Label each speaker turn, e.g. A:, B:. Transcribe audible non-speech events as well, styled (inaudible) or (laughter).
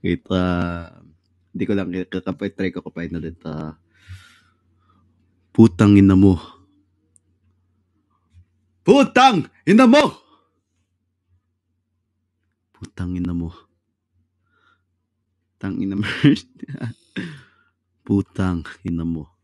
A: Kita, hindi ko lang kakapay, try ko kapain ulit. Uh,
B: putang ina mo.
A: Putang ina
C: mo!
B: Putang ina mo. (laughs) Putang ina mo. Putang ina mo.